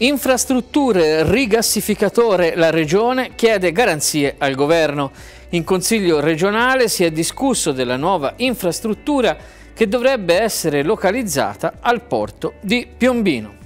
Infrastrutture, rigassificatore, la Regione chiede garanzie al Governo. In Consiglio regionale si è discusso della nuova infrastruttura che dovrebbe essere localizzata al porto di Piombino.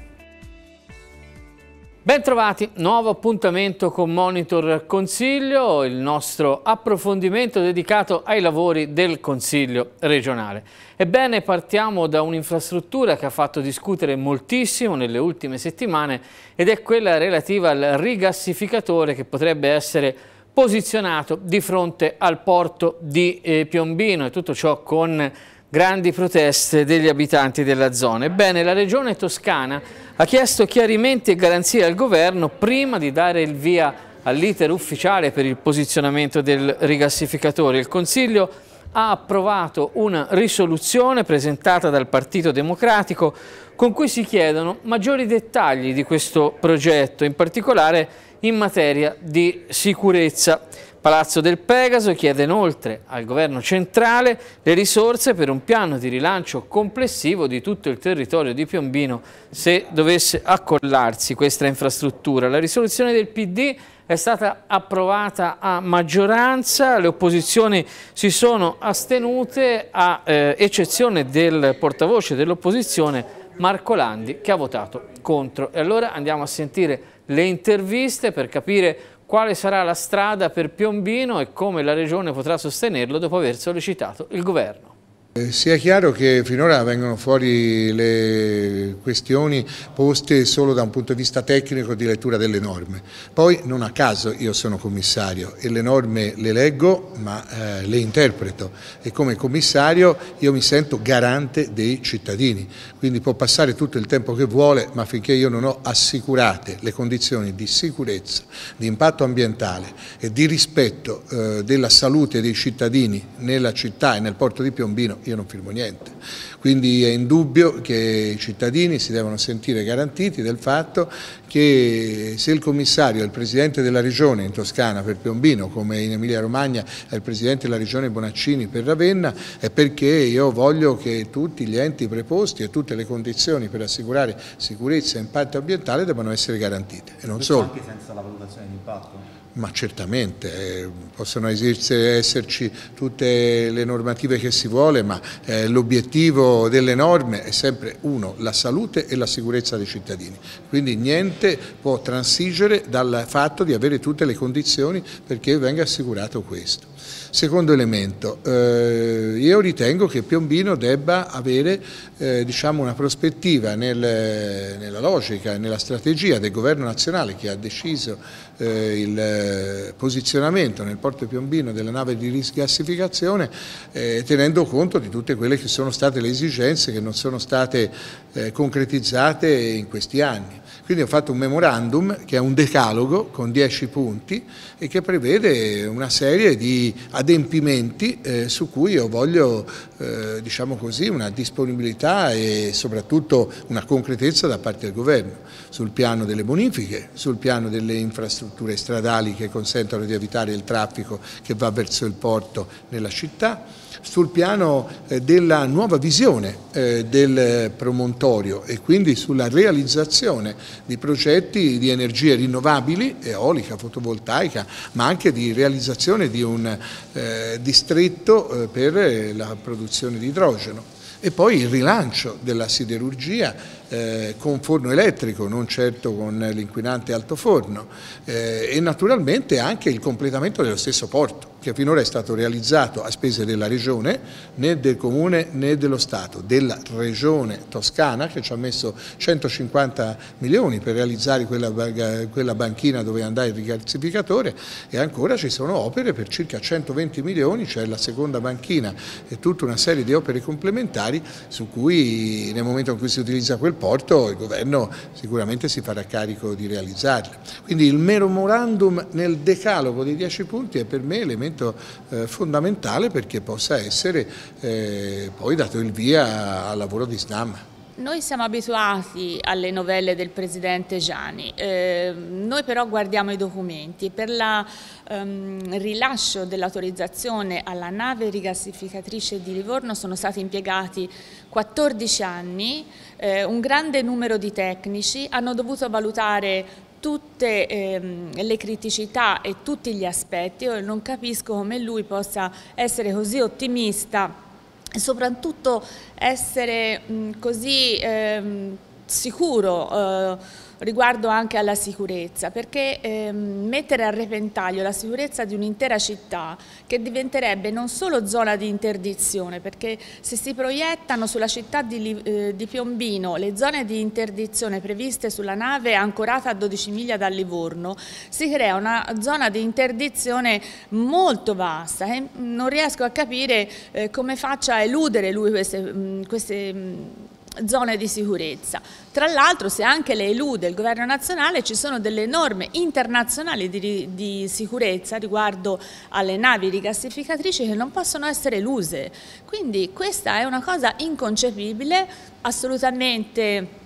Bentrovati, nuovo appuntamento con Monitor Consiglio, il nostro approfondimento dedicato ai lavori del Consiglio regionale. Ebbene, partiamo da un'infrastruttura che ha fatto discutere moltissimo nelle ultime settimane ed è quella relativa al rigassificatore che potrebbe essere posizionato di fronte al porto di eh, Piombino e tutto ciò con grandi proteste degli abitanti della zona. Ebbene, la regione toscana ha chiesto chiarimenti e garanzie al governo prima di dare il via all'iter ufficiale per il posizionamento del rigassificatore. Il Consiglio ha approvato una risoluzione presentata dal Partito Democratico con cui si chiedono maggiori dettagli di questo progetto, in particolare in materia di sicurezza. Palazzo del Pegaso chiede inoltre al governo centrale le risorse per un piano di rilancio complessivo di tutto il territorio di Piombino se dovesse accollarsi questa infrastruttura. La risoluzione del PD è stata approvata a maggioranza, le opposizioni si sono astenute a eh, eccezione del portavoce dell'opposizione Marco Landi che ha votato contro. E allora andiamo a sentire le interviste per capire quale sarà la strada per Piombino e come la Regione potrà sostenerlo dopo aver sollecitato il Governo. Eh, sia chiaro che finora vengono fuori le questioni poste solo da un punto di vista tecnico di lettura delle norme. Poi non a caso io sono commissario e le norme le leggo ma eh, le interpreto e come commissario io mi sento garante dei cittadini, quindi può passare tutto il tempo che vuole ma finché io non ho assicurate le condizioni di sicurezza, di impatto ambientale e di rispetto eh, della salute dei cittadini nella città e nel porto di Piombino io non firmo niente. Quindi è indubbio che i cittadini si devono sentire garantiti del fatto che se il commissario è il Presidente della Regione in Toscana per Piombino, come in Emilia Romagna è il Presidente della Regione Bonaccini per Ravenna, è perché io voglio che tutti gli enti preposti e tutte le condizioni per assicurare sicurezza e impatto ambientale debbano essere garantite. E non Questo solo. anche senza la valutazione di impatto? Ma certamente, eh, possono esserci tutte le normative che si vuole, ma eh, l'obiettivo delle norme è sempre uno, la salute e la sicurezza dei cittadini, quindi niente può transigere dal fatto di avere tutte le condizioni perché venga assicurato questo. Secondo elemento, eh, io ritengo che Piombino debba avere eh, diciamo una prospettiva nel, nella logica e nella strategia del governo nazionale che ha deciso eh, il eh, posizionamento nel porto Piombino della nave di risgassificazione eh, tenendo conto di tutte quelle che sono state le esigenze che non sono state eh, concretizzate in questi anni. Quindi ho fatto un memorandum che è un decalogo con 10 punti e che prevede una serie di adempimenti eh, su cui io voglio eh, diciamo così, una disponibilità e soprattutto una concretezza da parte del governo sul piano delle bonifiche, sul piano delle infrastrutture stradali che consentono di evitare il traffico che va verso il porto nella città, sul piano eh, della nuova visione eh, del promontorio e quindi sulla realizzazione di progetti di energie rinnovabili, eolica, fotovoltaica, ma anche di realizzazione di un distretto per la produzione produzione di idrogeno e poi il rilancio della siderurgia eh, con forno elettrico, non certo con l'inquinante altoforno eh, e naturalmente anche il completamento dello stesso porto che finora è stato realizzato a spese della Regione, né del Comune né dello Stato, della Regione Toscana che ci ha messo 150 milioni per realizzare quella, quella banchina dove andare il rigassificatore e ancora ci sono opere per circa 120 milioni, cioè la seconda banchina e tutta una serie di opere complementari su cui nel momento in cui si utilizza quel porto il governo sicuramente si farà carico di realizzarle. Quindi il mero morandum nel decalogo dei 10 punti è per me elemento elemento eh, fondamentale perché possa essere eh, poi dato il via al lavoro di Snam. Noi siamo abituati alle novelle del presidente Gianni, eh, noi però guardiamo i documenti. Per il ehm, rilascio dell'autorizzazione alla nave rigassificatrice di Livorno sono stati impiegati 14 anni, eh, un grande numero di tecnici, hanno dovuto valutare tutte ehm, le criticità e tutti gli aspetti, io non capisco come lui possa essere così ottimista e soprattutto essere mh, così ehm, sicuro. Eh, riguardo anche alla sicurezza, perché ehm, mettere a repentaglio la sicurezza di un'intera città che diventerebbe non solo zona di interdizione, perché se si proiettano sulla città di, eh, di Piombino le zone di interdizione previste sulla nave ancorata a 12 miglia da Livorno, si crea una zona di interdizione molto vasta e non riesco a capire eh, come faccia a eludere lui queste, mh, mm, queste mh, mm, zone di sicurezza. Tra l'altro se anche le elude il governo nazionale ci sono delle norme internazionali di, di, sicurezza riguardo alle navi rigassificatrici che non possono essere eluse, quindi questa è una cosa inconcepibile, assolutamente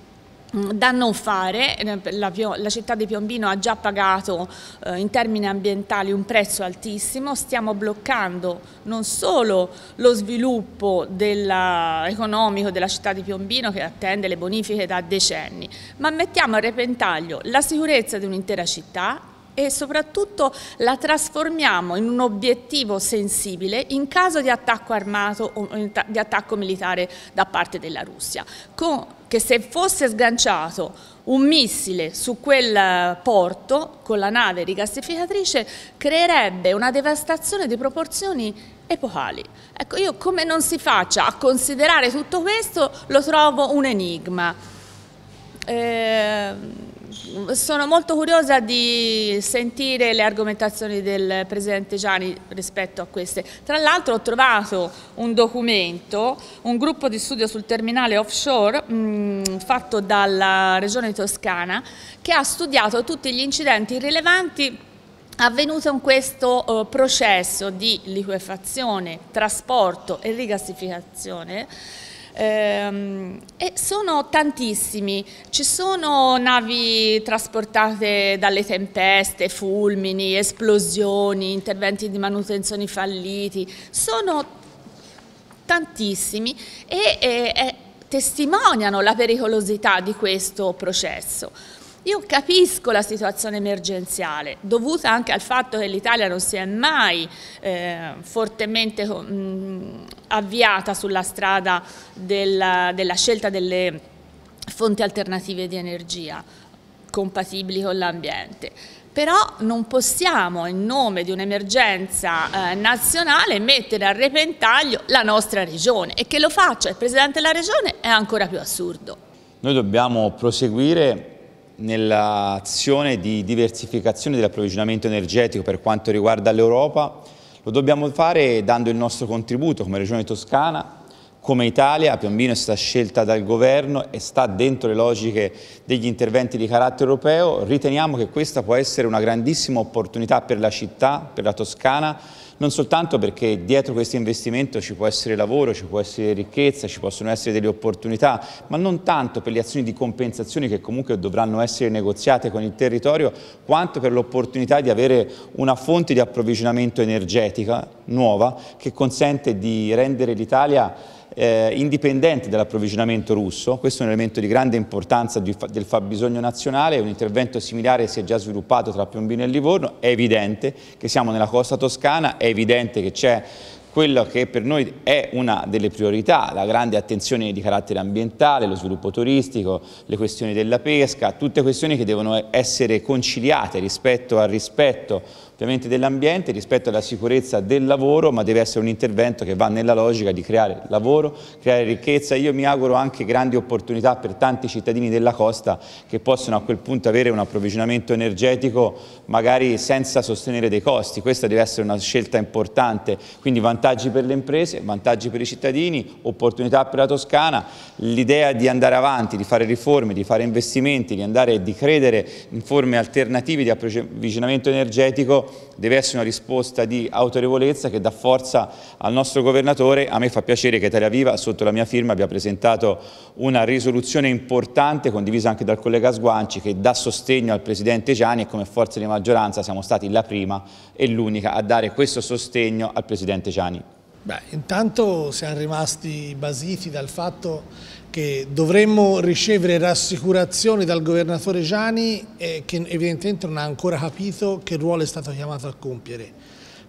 Mm, da non fare, eh, la, la, città di Piombino ha già pagato eh, in termini ambientali un prezzo altissimo, stiamo bloccando non solo lo sviluppo della, economico della città di Piombino che attende le bonifiche da decenni, ma mettiamo a repentaglio la sicurezza di un'intera città e soprattutto la trasformiamo in un obiettivo sensibile in caso di attacco armato o eh, di attacco militare da parte della Russia. Con che se fosse sganciato un missile su quel eh, porto con la nave rigassificatrice creerebbe una devastazione di proporzioni epocali. Ecco, io come non si faccia a considerare tutto questo lo trovo un enigma. Ehm sono molto curiosa di sentire le argomentazioni del Presidente Gianni rispetto a queste. Tra l'altro ho trovato un documento, un gruppo di studio sul terminale offshore mh, mm, fatto dalla Regione Toscana che ha studiato tutti gli incidenti rilevanti avvenuti in questo eh, processo di liquefazione, trasporto e rigassificazione Ehm, e sono tantissimi, ci sono navi trasportate dalle tempeste, fulmini, esplosioni, interventi di manutenzione falliti, sono tantissimi e, e, eh, e eh, testimoniano la pericolosità di questo processo. Io capisco la situazione emergenziale, dovuta anche al fatto che l'Italia non si è mai eh, fortemente mh, mm, avviata sulla strada della, della scelta delle fonti alternative di energia compatibili con l'ambiente però non possiamo in nome di un'emergenza eh, nazionale mettere a repentaglio la nostra regione e che lo faccia il Presidente della Regione è ancora più assurdo. Noi dobbiamo proseguire nell'azione di diversificazione dell'approvvigionamento energetico per quanto riguarda l'Europa, lo dobbiamo fare dando il nostro contributo come Regione Toscana, come Italia, Piombino è stata scelta dal governo e sta dentro le logiche degli interventi di carattere europeo, riteniamo che questa può essere una grandissima opportunità per la città, per la Toscana, non soltanto perché dietro questo investimento ci può essere lavoro, ci può essere ricchezza, ci possono essere delle opportunità, ma non tanto per le azioni di compensazione che comunque dovranno essere negoziate con il territorio, quanto per l'opportunità di avere una fonte di approvvigionamento energetica nuova che consente di rendere l'Italia eh, indipendente dall'approvvigionamento russo, questo è un elemento di grande importanza di fa del fabbisogno nazionale, un intervento similare si è già sviluppato tra Piombino e Livorno, è evidente che siamo nella costa toscana, è evidente che c'è quello che per noi è una delle priorità, la grande attenzione di carattere ambientale, lo sviluppo turistico, le questioni della pesca, tutte questioni che devono essere conciliate rispetto al rispetto ovviamente dell'ambiente, rispetto alla sicurezza del lavoro, ma deve essere un intervento che va nella logica di creare lavoro, creare ricchezza. Io mi auguro anche grandi opportunità per tanti cittadini della costa che possono a quel punto avere un approvvigionamento energetico magari senza sostenere dei costi. Questa deve essere una scelta importante, quindi vantaggi per le imprese, vantaggi per i cittadini, opportunità per la Toscana, l'idea di andare avanti, di fare riforme, di fare investimenti, di andare e di credere in forme alternative di approvvigionamento energetico deve essere una risposta di autorevolezza che dà forza al nostro governatore. A me fa piacere che Italia Viva, sotto la mia firma, abbia presentato una risoluzione importante, condivisa anche dal collega Sguanci, che dà sostegno al Presidente Gianni e come forza di maggioranza siamo stati la prima e l'unica a dare questo sostegno al Presidente Gianni. Beh, intanto siamo rimasti basiti dal fatto che dovremmo ricevere rassicurazioni dal governatore Gianni eh, che evidentemente non ha ancora capito che ruolo è stato chiamato a compiere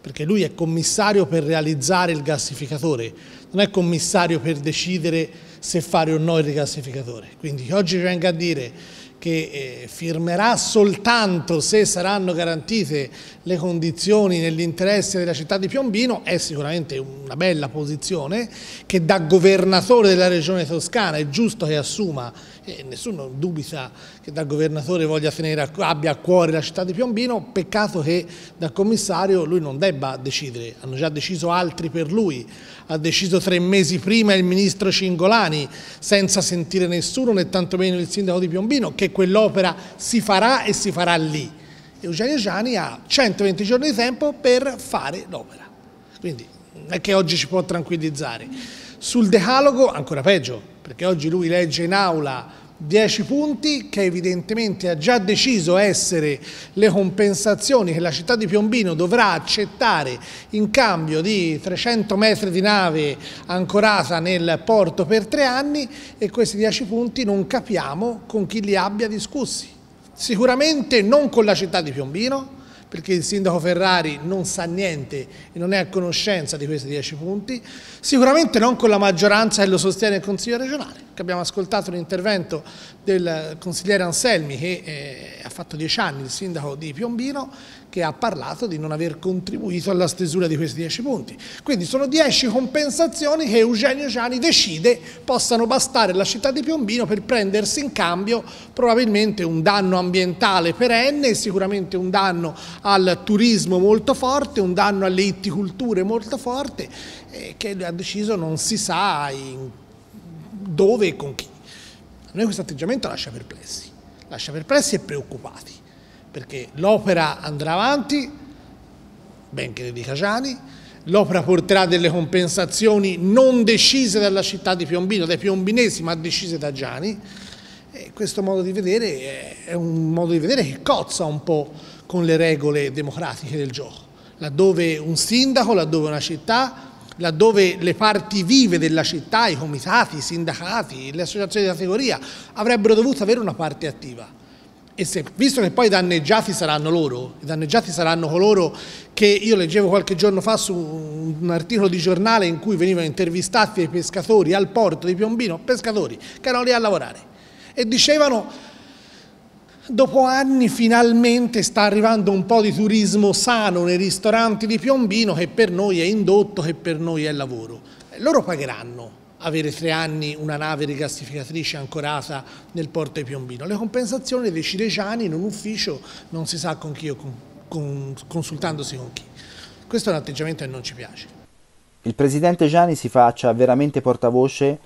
perché lui è commissario per realizzare il gasificatore, non è commissario per decidere se fare o no il rigassificatore. Quindi oggi venga a dire che eh, firmerà soltanto se saranno garantite le condizioni nell'interesse della città di Piombino è sicuramente una bella posizione che da governatore della regione toscana è giusto che assuma e nessuno dubita che dal governatore voglia tenere, abbia a cuore la città di Piombino, peccato che dal commissario lui non debba decidere, hanno già deciso altri per lui, ha deciso tre mesi prima il ministro Cingolani senza sentire nessuno né tantomeno il sindaco di Piombino che quell'opera si farà e si farà lì. Eugenio Gianni ha 120 giorni di tempo per fare l'opera, quindi non è che oggi ci può tranquillizzare. Sul decalogo ancora peggio, perché oggi lui legge in aula 10 punti che evidentemente ha già deciso essere le compensazioni che la città di Piombino dovrà accettare in cambio di 300 metri di nave ancorata nel porto per tre anni e questi 10 punti non capiamo con chi li abbia discussi. Sicuramente non con la città di Piombino, perché il sindaco Ferrari non sa niente e non è a conoscenza di questi dieci punti, sicuramente non con la maggioranza che lo sostiene il Consiglio regionale, abbiamo ascoltato l'intervento del consigliere Anselmi che eh, ha fatto dieci anni il sindaco di Piombino, che ha parlato di non aver contribuito alla stesura di questi 10 punti. Quindi sono 10 compensazioni che Eugenio Gianni decide possano bastare alla città di Piombino per prendersi in cambio probabilmente un danno ambientale perenne, sicuramente un danno al turismo molto forte, un danno alle itticulture molto forte, eh, che ha deciso non si sa dove e con chi. A noi questo atteggiamento lascia perplessi, lascia perplessi e preoccupati perché l'opera andrà avanti, benché ne dica Gianni, l'opera porterà delle compensazioni non decise dalla città di Piombino, dai piombinesi, ma decise da Gianni. E questo modo di vedere è un modo di vedere che cozza un po' con le regole democratiche del gioco, laddove un sindaco, laddove una città, laddove le parti vive della città, i comitati, i sindacati, le associazioni di categoria, avrebbero dovuto avere una parte attiva e se, visto che poi i danneggiati saranno loro, i danneggiati saranno coloro che io leggevo qualche giorno fa su un articolo di giornale in cui venivano intervistati dei pescatori al porto di Piombino, pescatori che erano lì a lavorare e dicevano dopo anni finalmente sta arrivando un po' di turismo sano nei ristoranti di Piombino che per noi è indotto, che per noi è lavoro. Loro pagheranno avere tre anni una nave rigassificatrice ancorata nel porto di Piombino. Le compensazioni dei cileciani in un ufficio non si sa con chi o con, con, consultandosi con chi. Questo è un atteggiamento che non ci piace. Il presidente Gianni si faccia veramente portavoce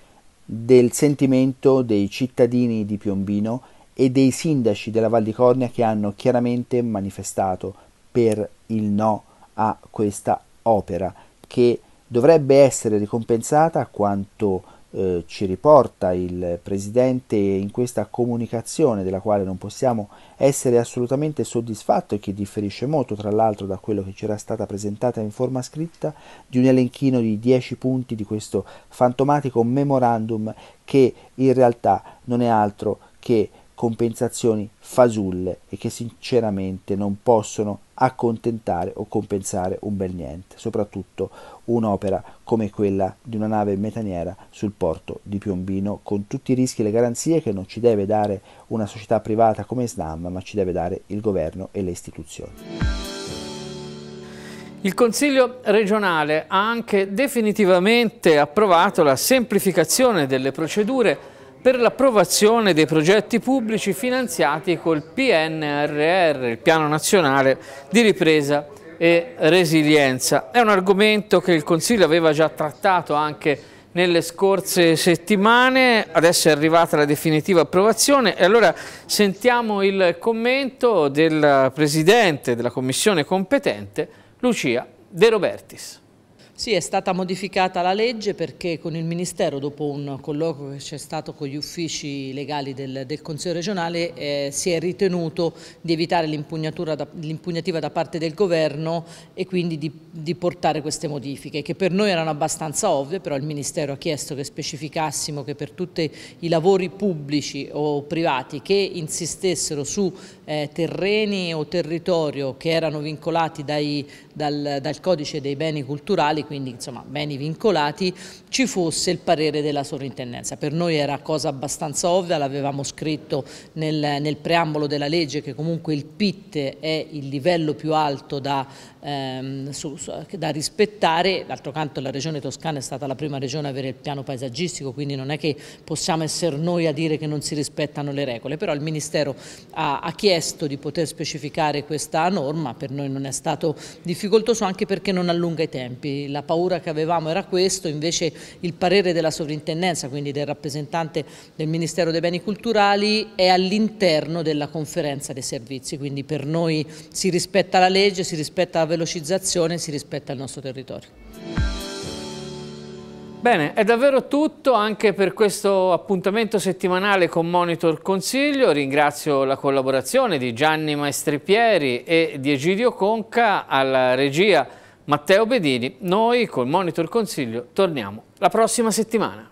del sentimento dei cittadini di Piombino e dei sindaci della Val di Cornia che hanno chiaramente manifestato per il no a questa opera che dovrebbe essere ricompensata a quanto eh, ci riporta il Presidente in questa comunicazione della quale non possiamo essere assolutamente soddisfatti e che differisce molto tra l'altro da quello che ci era stata presentata in forma scritta di un elenchino di 10 punti di questo fantomatico memorandum che in realtà non è altro che compensazioni fasulle e che sinceramente non possono accontentare o compensare un bel niente, soprattutto un'opera come quella di una nave metaniera sul porto di Piombino, con tutti i rischi e le garanzie che non ci deve dare una società privata come Snam, ma ci deve dare il governo e le istituzioni. Il Consiglio regionale ha anche definitivamente approvato la semplificazione delle procedure per l'approvazione dei progetti pubblici finanziati col PNRR, il Piano Nazionale di Ripresa e Resilienza. È un argomento che il Consiglio aveva già trattato anche nelle scorse settimane, adesso è arrivata la definitiva approvazione e allora sentiamo il commento del Presidente della Commissione competente, Lucia De Robertis. Sì, è stata modificata la legge perché con il Ministero, dopo un colloquio che c'è stato con gli uffici legali del, del Consiglio regionale, eh, si è ritenuto di evitare l'impugnativa da, da, parte del Governo e quindi di, di, portare queste modifiche, che per noi erano abbastanza ovvie, però il Ministero ha chiesto che specificassimo che per tutti i lavori pubblici o privati che insistessero su eh, terreni o territorio che erano vincolati dai, dal, dal codice dei beni culturali, quindi insomma beni vincolati, ci fosse il parere della sovrintendenza. Per noi era cosa abbastanza ovvia, l'avevamo scritto nel, nel, preambolo della legge che comunque il PIT è il livello più alto da, ehm, su, su, da rispettare, d'altro canto la regione toscana è stata la prima regione ad avere il piano paesaggistico, quindi non è che possiamo essere noi a dire che non si rispettano le regole, però il Ministero ha, ha chiesto di poter specificare questa norma, per noi non è stato difficoltoso anche perché non allunga i tempi, la la paura che avevamo era questo, invece il parere della sovrintendenza, quindi del rappresentante del Ministero dei Beni Culturali, è all'interno della conferenza dei servizi, quindi per noi si rispetta la legge, si rispetta la velocizzazione, si rispetta il nostro territorio. Bene, è davvero tutto anche per questo appuntamento settimanale con Monitor Consiglio. Ringrazio la collaborazione di Gianni Maestripieri e di Egidio Conca alla regia Matteo Bedini, noi col Monitor Consiglio torniamo la prossima settimana.